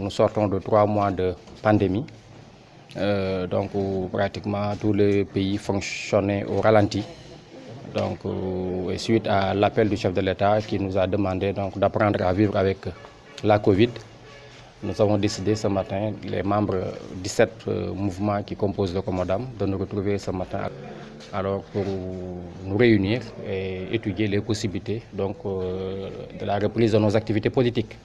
nous sortons de trois mois de pandémie. Euh, donc où pratiquement tous les pays fonctionnaient au ralenti. Donc, euh, suite à l'appel du chef de l'État qui nous a demandé d'apprendre à vivre avec la Covid, nous avons décidé ce matin, les membres 17 euh, mouvements qui composent le Commodam, de nous retrouver ce matin alors pour nous réunir et étudier les possibilités donc, de la reprise de nos activités politiques.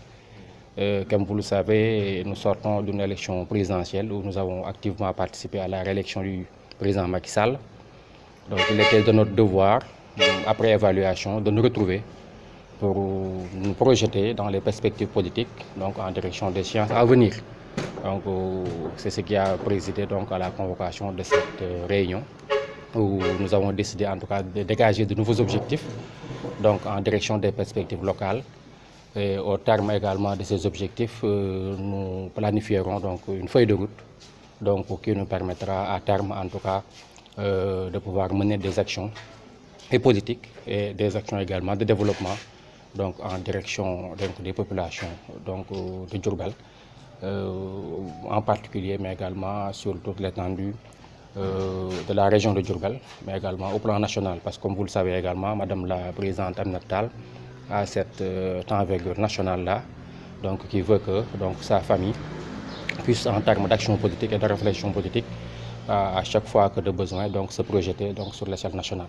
Euh, comme vous le savez, nous sortons d'une élection présidentielle où nous avons activement participé à la réélection du président Macky Sall. Donc il était de notre devoir, après évaluation, de nous retrouver pour nous projeter dans les perspectives politiques, donc en direction des sciences à venir. Euh, c'est ce qui a présidé donc à la convocation de cette euh, réunion où nous avons décidé en tout cas de dégager de nouveaux objectifs, donc en direction des perspectives locales et au terme également de ces objectifs, euh, nous planifierons donc une feuille de route donc, qui nous permettra à terme en tout cas euh, de pouvoir mener des actions et politiques et des actions également de développement donc, en direction des populations donc, euh, de Djurbel en particulier mais également sur toute l'étendue de la région de Djurbel mais également au plan national parce que comme vous le savez également Madame la Présidente Amnatal à cette euh, envergure nationale-là, donc qui veut que donc, sa famille puisse, en termes d'action politique et de réflexion politique, à, chaque fois que de besoin, donc se projeter donc, sur l'échelle nationale.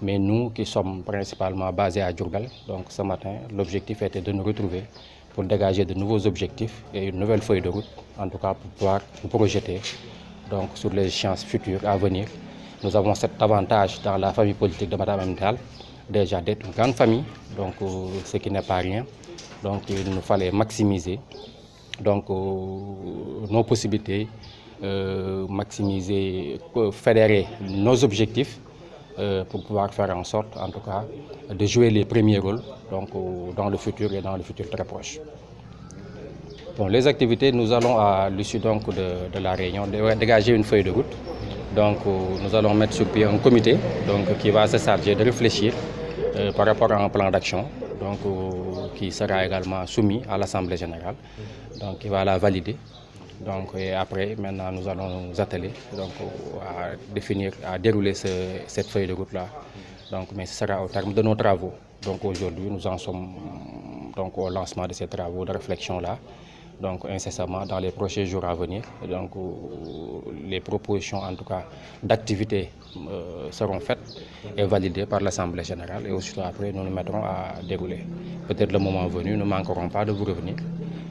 Mais nous qui sommes principalement basés à Djurgal, donc ce matin, l'objectif était de nous retrouver pour dégager de nouveaux objectifs et une nouvelle feuille de route, en tout cas pour pouvoir nous projeter donc, sur les chances futures à venir. Nous avons cet avantage dans la famille politique de Mme Amidal, déjà d'être une grande famille, donc euh, ce qui n'est pas rien. Donc il nous fallait maximiser donc, euh, nos possibilités, euh, maximiser, fédérer nos objectifs pour pouvoir faire en sorte, en tout cas, de jouer les premiers rôles donc, dans le futur et dans le futur très proche. les activités, nous allons à l'issue donc de, la réunion dégager une feuille de route. Donc nous allons mettre sur pied un comité donc, qui va se charger de réfléchir euh, par rapport à un plan d'action euh, qui sera également soumis à l'Assemblée générale, donc qui va la valider. Donc, après, maintenant, nous allons nous atteler à définir, à dérouler cette feuille de route-là. mais ce sera au terme de nos travaux. Donc aujourd'hui, nous en sommes donc, au lancement de ces travaux de réflexion-là donc incessamment dans les prochains jours à venir. donc euh, les propositions en tout cas d'activités euh, seront faites et validées par l'Assemblée générale et aussitôt après nous nous mettrons à dérouler. Peut-être le moment venu, nous ne manquerons pas de vous revenir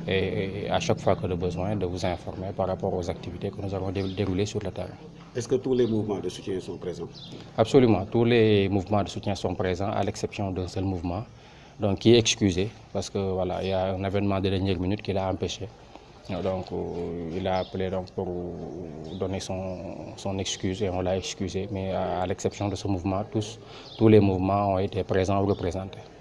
et, et à chaque fois que le besoin de vous informer par rapport aux activités que nous avons déroulées sur le terrain. Est-ce que tous les mouvements de soutien sont présents Absolument, tous les mouvements de soutien sont présents à l'exception d'un seul mouvement donc il est excusé parce que voilà, il y a un événement des dernières minutes qui l'a empêché. Donc euh, il a appelé donc, pour donner son, excuse et on l'a excusé. Mais à, l'exception de ce mouvement, tous, tous les mouvements ont été présents ou représentés.